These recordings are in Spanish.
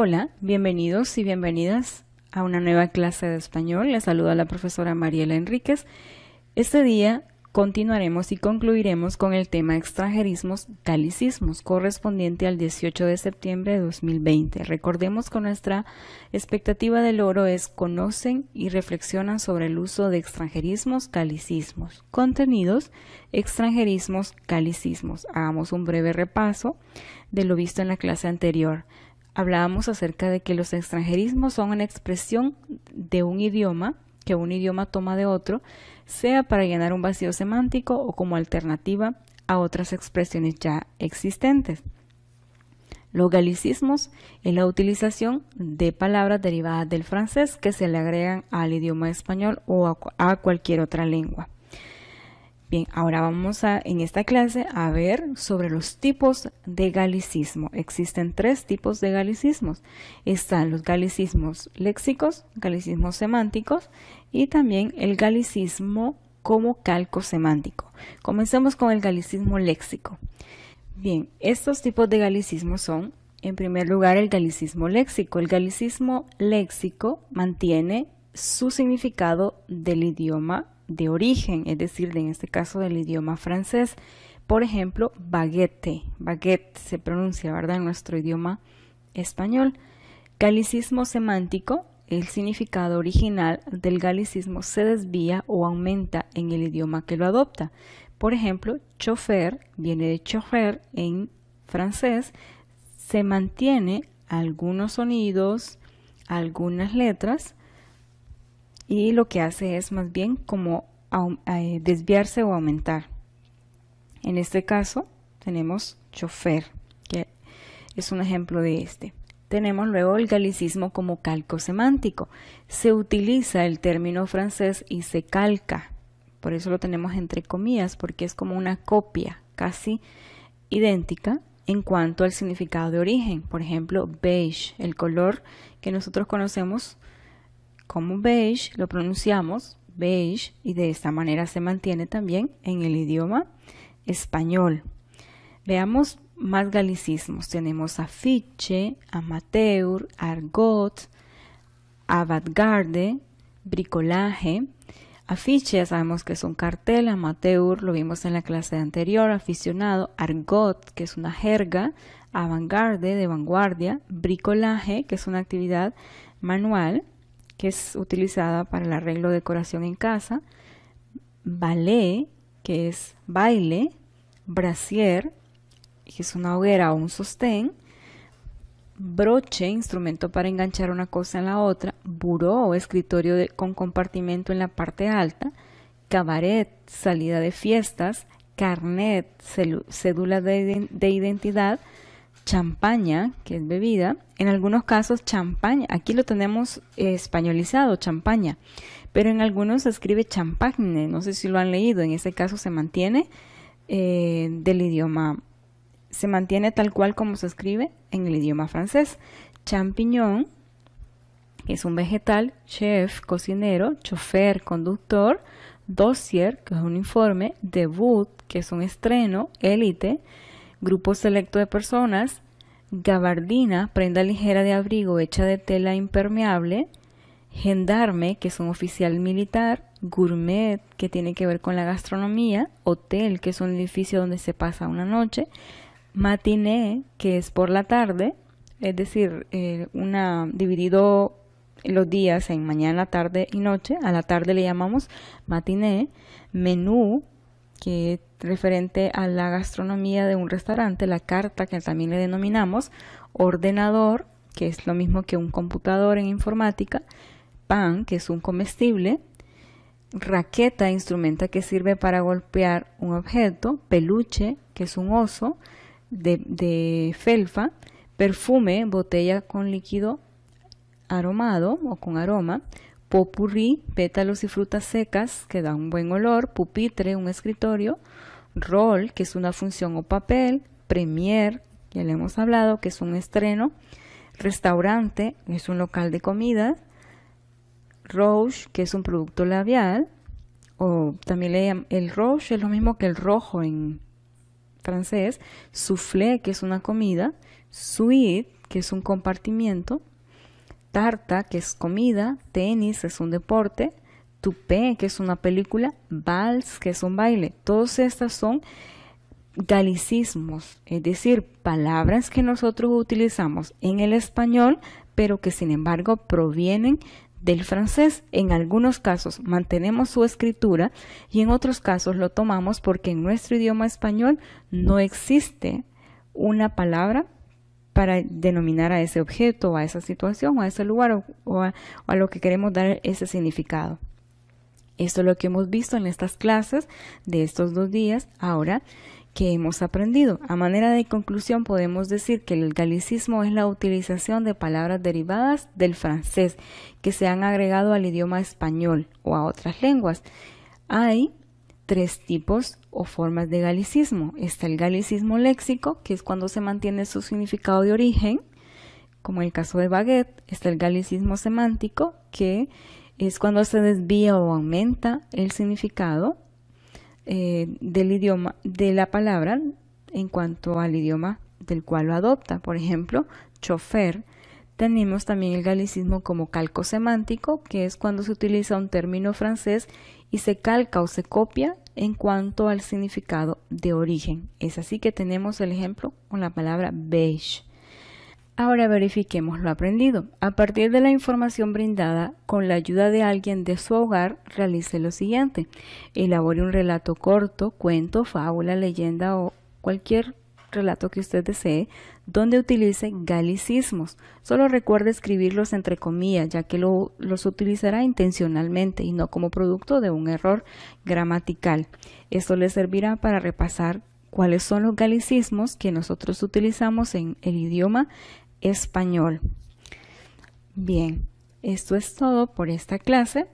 Hola, bienvenidos y bienvenidas a una nueva clase de español. Les saluda la profesora Mariela Enríquez. Este día continuaremos y concluiremos con el tema extranjerismos calicismos correspondiente al 18 de septiembre de 2020. Recordemos que nuestra expectativa del oro es conocen y reflexionan sobre el uso de extranjerismos calicismos Contenidos extranjerismos calicismos Hagamos un breve repaso de lo visto en la clase anterior hablábamos acerca de que los extranjerismos son una expresión de un idioma que un idioma toma de otro, sea para llenar un vacío semántico o como alternativa a otras expresiones ya existentes. Los galicismos es la utilización de palabras derivadas del francés que se le agregan al idioma español o a, a cualquier otra lengua. Bien, ahora vamos a, en esta clase a ver sobre los tipos de galicismo. Existen tres tipos de galicismos. Están los galicismos léxicos, galicismos semánticos y también el galicismo como calco semántico. Comencemos con el galicismo léxico. Bien, estos tipos de galicismos son, en primer lugar, el galicismo léxico. El galicismo léxico mantiene su significado del idioma de origen, es decir, en este caso del idioma francés. Por ejemplo, baguette, baguette se pronuncia, ¿verdad?, en nuestro idioma español. Galicismo semántico, el significado original del galicismo se desvía o aumenta en el idioma que lo adopta. Por ejemplo, chofer viene de chofer en francés, se mantiene algunos sonidos, algunas letras, y lo que hace es más bien como eh, desviarse o aumentar. En este caso tenemos chofer, que es un ejemplo de este. Tenemos luego el galicismo como calco semántico. Se utiliza el término francés y se calca. Por eso lo tenemos entre comillas, porque es como una copia casi idéntica en cuanto al significado de origen. Por ejemplo, beige, el color que nosotros conocemos como beige, lo pronunciamos beige y de esta manera se mantiene también en el idioma español. Veamos más galicismos. Tenemos afiche, amateur, argot, avantgarde, bricolaje. Afiche, ya sabemos que es un cartel, amateur, lo vimos en la clase anterior, aficionado, argot, que es una jerga, avantgarde, de vanguardia, bricolaje, que es una actividad manual, que es utilizada para el arreglo de decoración en casa, ballet, que es baile, brasier, que es una hoguera o un sostén, broche, instrumento para enganchar una cosa en la otra, buró escritorio con compartimento en la parte alta, cabaret, salida de fiestas, carnet, cédula de identidad, champaña, que es bebida, en algunos casos champaña, aquí lo tenemos españolizado, champaña, pero en algunos se escribe champagne, no sé si lo han leído, en ese caso se mantiene eh, del idioma, se mantiene tal cual como se escribe en el idioma francés. Champiñón, que es un vegetal, chef, cocinero, chofer, conductor, dossier, que es un informe, debut, que es un estreno, élite, grupo selecto de personas, gabardina, prenda ligera de abrigo hecha de tela impermeable, gendarme, que es un oficial militar, gourmet, que tiene que ver con la gastronomía, hotel, que es un edificio donde se pasa una noche, matiné, que es por la tarde, es decir, eh, una dividido los días en mañana, tarde y noche, a la tarde le llamamos matiné, menú, que referente a la gastronomía de un restaurante, la carta que también le denominamos ordenador, que es lo mismo que un computador en informática, pan, que es un comestible, raqueta, instrumenta que sirve para golpear un objeto, peluche, que es un oso de, de felfa, perfume, botella con líquido aromado o con aroma, popurrí, pétalos y frutas secas que dan un buen olor, pupitre, un escritorio, Roll, que es una función o papel, premier, ya le hemos hablado, que es un estreno, restaurante, es un local de comida, Rouge, que es un producto labial, o también le el rouge, es lo mismo que el rojo en francés, soufflé, que es una comida, suite, que es un compartimiento, tarta, que es comida, tenis, es un deporte, tupé, que es una película, vals, que es un baile. Todas estas son galicismos, es decir, palabras que nosotros utilizamos en el español, pero que sin embargo provienen del francés. En algunos casos mantenemos su escritura y en otros casos lo tomamos porque en nuestro idioma español no existe una palabra para denominar a ese objeto, a esa situación, a ese lugar o, a, a lo que queremos dar ese significado. Esto es lo que hemos visto en estas clases de estos dos días. Ahora, que hemos aprendido. A manera de conclusión podemos decir que el galicismo es la utilización de palabras derivadas del francés que se han agregado al idioma español o a otras lenguas. Hay tres tipos o formas de galicismo. Está el galicismo léxico, que es cuando se mantiene su significado de origen, como en el caso de baguette. Está el galicismo semántico, que es cuando se desvía o aumenta el significado eh, del idioma, de la palabra en cuanto al idioma del cual lo adopta. Por ejemplo, chofer tenemos también el galicismo como calco semántico, que es cuando se utiliza un término francés y se calca o se copia en cuanto al significado de origen. Es así que tenemos el ejemplo con la palabra beige. Ahora verifiquemos lo aprendido. A partir de la información brindada, con la ayuda de alguien de su hogar, realice lo siguiente. Elabore un relato corto, cuento, fábula, leyenda o cualquier relato que usted desee, donde utilice galicismos. Solo recuerde escribirlos entre comillas, ya que lo, los utilizará intencionalmente y no como producto de un error gramatical. Esto le servirá para repasar cuáles son los galicismos que nosotros utilizamos en el idioma español. Bien, esto es todo por esta clase.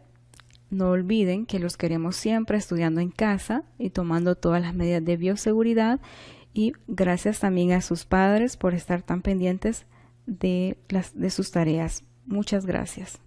No olviden que los queremos siempre estudiando en casa y tomando todas las medidas de bioseguridad y gracias también a sus padres por estar tan pendientes de, las, de sus tareas. Muchas gracias.